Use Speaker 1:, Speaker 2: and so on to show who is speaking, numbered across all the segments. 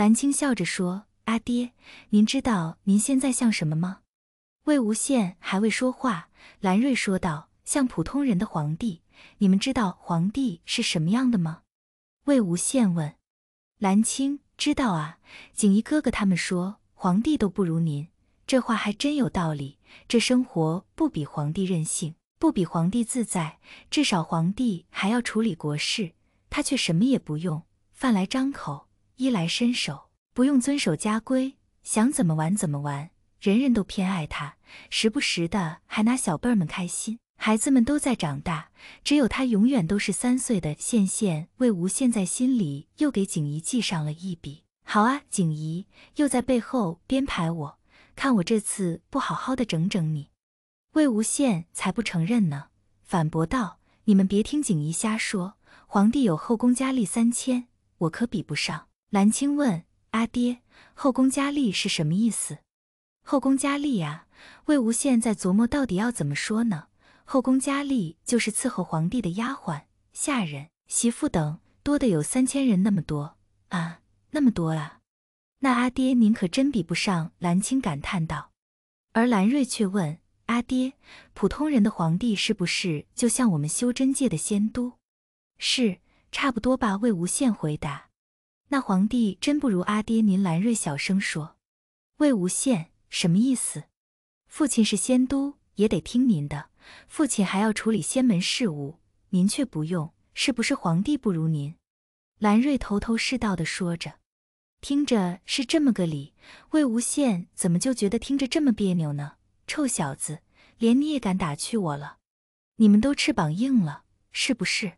Speaker 1: 兰青笑着说：“阿爹，您知道您现在像什么吗？”魏无羡还未说话，兰瑞说道：“像普通人的皇帝。你们知道皇帝是什么样的吗？”魏无羡问：“兰青知道啊，景仪哥哥他们说皇帝都不如您，这话还真有道理。这生活不比皇帝任性，不比皇帝自在，至少皇帝还要处理国事，他却什么也不用，饭来张口。”衣来伸手，不用遵守家规，想怎么玩怎么玩，人人都偏爱他，时不时的还拿小辈儿们开心。孩子们都在长大，只有他永远都是三岁的。羡羡，魏无羡在心里又给景仪记上了一笔。好啊，景怡又在背后编排我，看我这次不好好的整整你。魏无羡才不承认呢，反驳道：“你们别听景怡瞎说，皇帝有后宫佳丽三千，我可比不上。”兰青问阿爹：“后宫佳丽是什么意思？”“后宫佳丽啊！”魏无羡在琢磨到底要怎么说呢？“后宫佳丽就是伺候皇帝的丫鬟、下人、媳妇等，多的有三千人那么多啊，那么多啊！”“那阿爹您可真比不上。”兰青感叹道。而兰瑞却问阿爹：“普通人的皇帝是不是就像我们修真界的仙都？”“是，差不多吧。”魏无羡回答。那皇帝真不如阿爹您，兰瑞小声说：“魏无羡什么意思？父亲是仙都也得听您的，父亲还要处理仙门事务，您却不用，是不是皇帝不如您？”兰瑞头头是道的说着，听着是这么个理，魏无羡怎么就觉得听着这么别扭呢？臭小子，连你也敢打趣我了？你们都翅膀硬了是不是？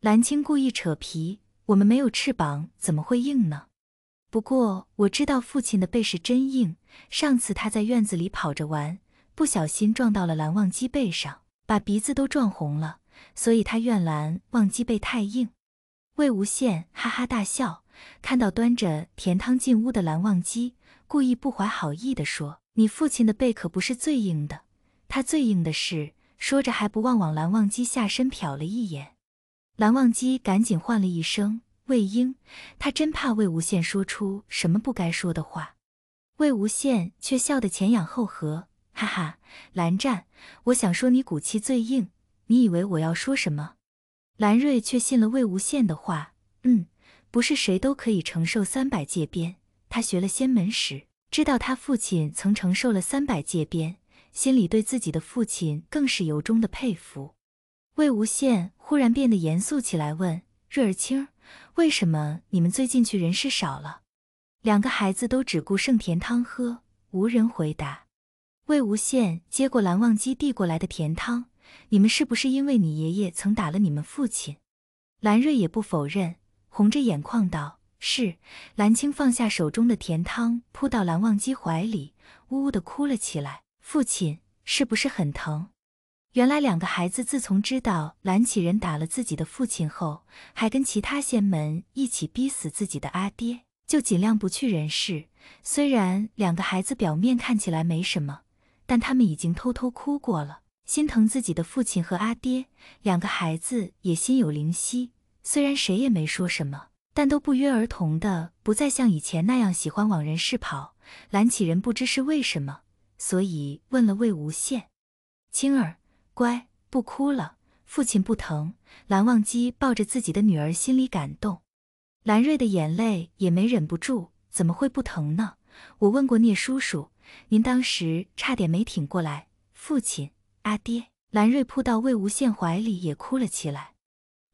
Speaker 1: 兰青故意扯皮。我们没有翅膀，怎么会硬呢？不过我知道父亲的背是真硬。上次他在院子里跑着玩，不小心撞到了蓝忘机背上，把鼻子都撞红了，所以他怨蓝忘机背太硬。魏无羡哈哈大笑，看到端着甜汤进屋的蓝忘机，故意不怀好意地说：“你父亲的背可不是最硬的，他最硬的是……”说着还不忘往蓝忘机下身瞟了一眼。蓝忘机赶紧唤了一声魏婴，他真怕魏无羡说出什么不该说的话。魏无羡却笑得前仰后合，哈哈！蓝湛，我想说你骨气最硬，你以为我要说什么？蓝瑞却信了魏无羡的话，嗯，不是谁都可以承受三百界鞭。他学了仙门时，知道他父亲曾承受了三百界鞭，心里对自己的父亲更是由衷的佩服。魏无羡忽然变得严肃起来，问瑞儿、青儿：“为什么你们最近去人事少了？”两个孩子都只顾盛甜汤喝，无人回答。魏无羡接过蓝忘机递过来的甜汤：“你们是不是因为你爷爷曾打了你们父亲？”蓝瑞也不否认，红着眼眶道：“是。”蓝青放下手中的甜汤，扑到蓝忘机怀里，呜呜的哭了起来：“父亲是不是很疼？”原来两个孩子自从知道蓝启仁打了自己的父亲后，还跟其他仙门一起逼死自己的阿爹，就尽量不去人世。虽然两个孩子表面看起来没什么，但他们已经偷偷哭过了，心疼自己的父亲和阿爹。两个孩子也心有灵犀，虽然谁也没说什么，但都不约而同的不再像以前那样喜欢往人世跑。蓝启仁不知是为什么，所以问了魏无羡：“青儿。”乖，不哭了。父亲不疼。蓝忘机抱着自己的女儿，心里感动。蓝瑞的眼泪也没忍不住。怎么会不疼呢？我问过聂叔叔，您当时差点没挺过来。父亲，阿爹。蓝瑞扑到魏无羡怀里，也哭了起来。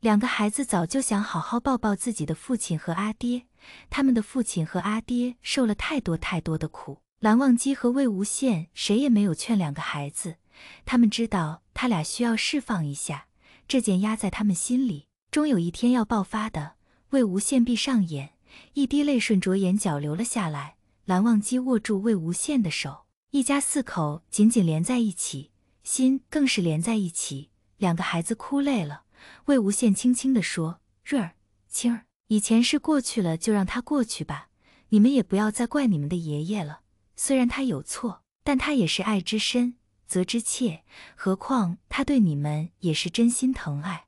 Speaker 1: 两个孩子早就想好好抱抱自己的父亲和阿爹，他们的父亲和阿爹受了太多太多的苦。蓝忘机和魏无羡谁也没有劝两个孩子，他们知道。他俩需要释放一下这件压在他们心里终有一天要爆发的。魏无羡闭上眼，一滴泪顺着眼角流了下来。蓝忘机握住魏无羡的手，一家四口紧紧连在一起，心更是连在一起。两个孩子哭累了，魏无羡轻轻地说：“瑞儿，青儿，以前是过去了，就让它过去吧。你们也不要再怪你们的爷爷了。虽然他有错，但他也是爱之深。”则之切，何况他对你们也是真心疼爱。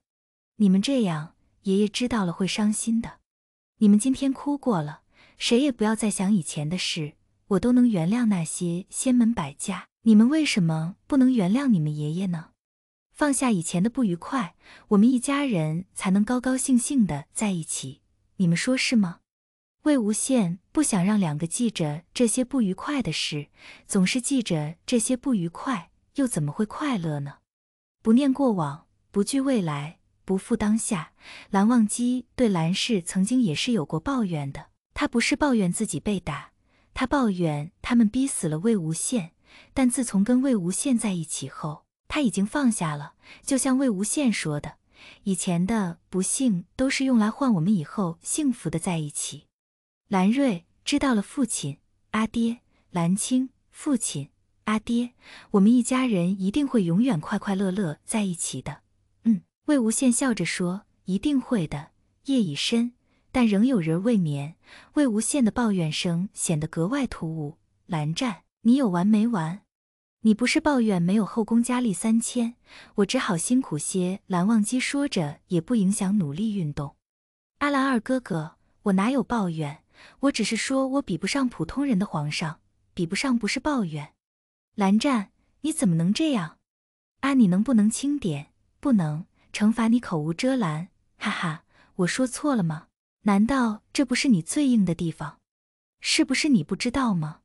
Speaker 1: 你们这样，爷爷知道了会伤心的。你们今天哭过了，谁也不要再想以前的事。我都能原谅那些仙门百家，你们为什么不能原谅你们爷爷呢？放下以前的不愉快，我们一家人才能高高兴兴的在一起。你们说是吗？魏无羡不想让两个记着这些不愉快的事，总是记着这些不愉快，又怎么会快乐呢？不念过往，不惧未来，不负当下。蓝忘机对蓝氏曾经也是有过抱怨的，他不是抱怨自己被打，他抱怨他们逼死了魏无羡。但自从跟魏无羡在一起后，他已经放下了。就像魏无羡说的，以前的不幸都是用来换我们以后幸福的在一起。兰瑞知道了，父亲阿爹，兰青，父亲阿爹，我们一家人一定会永远快快乐乐在一起的。嗯，魏无羡笑着说：“一定会的。”夜已深，但仍有人未眠。魏无羡的抱怨声显得格外突兀。蓝湛，你有完没完？你不是抱怨没有后宫佳丽三千，我只好辛苦些。蓝忘机说着，也不影响努力运动。阿蓝二哥哥，我哪有抱怨？我只是说，我比不上普通人的皇上，比不上不是抱怨。蓝湛，你怎么能这样？啊，你能不能轻点？不能，惩罚你口无遮拦。哈哈，我说错了吗？难道这不是你最硬的地方？是不是你不知道吗？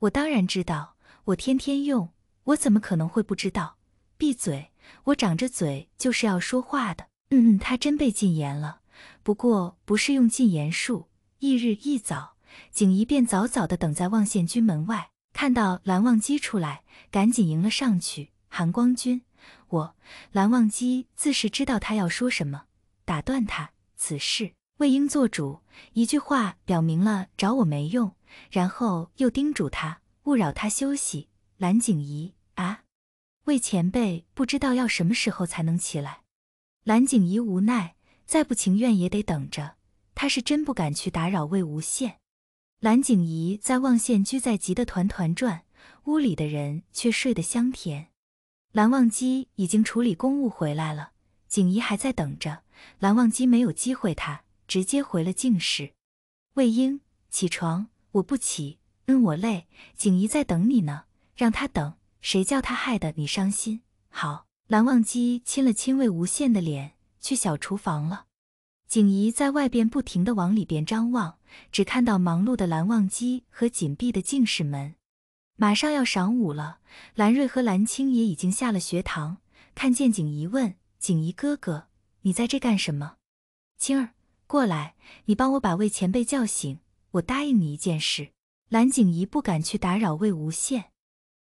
Speaker 1: 我当然知道，我天天用，我怎么可能会不知道？闭嘴，我长着嘴就是要说话的。嗯嗯，他真被禁言了，不过不是用禁言术。翌日一早，景仪便早早的等在望县军门外，看到蓝忘机出来，赶紧迎了上去。韩光君，我蓝忘机自是知道他要说什么，打断他：“此事魏婴做主。”一句话表明了找我没用，然后又叮嘱他勿扰他休息。蓝景仪啊，魏前辈不知道要什么时候才能起来。蓝景仪无奈，再不情愿也得等着。他是真不敢去打扰魏无羡。蓝景仪在望县居在急得团团转，屋里的人却睡得香甜。蓝忘机已经处理公务回来了，景怡还在等着。蓝忘机没有机会，他直接回了静室。魏婴，起床！我不起，嗯，我累。景怡在等你呢，让他等。谁叫他害得你伤心？好。蓝忘机亲了亲魏无羡的脸，去小厨房了。景怡在外边不停地往里边张望，只看到忙碌的蓝忘机和紧闭的进士门。马上要晌午了，蓝瑞和蓝青也已经下了学堂。看见景怡，问：“景怡哥哥，你在这干什么？”青儿，过来，你帮我把魏前辈叫醒。我答应你一件事。蓝景怡不敢去打扰魏无羡。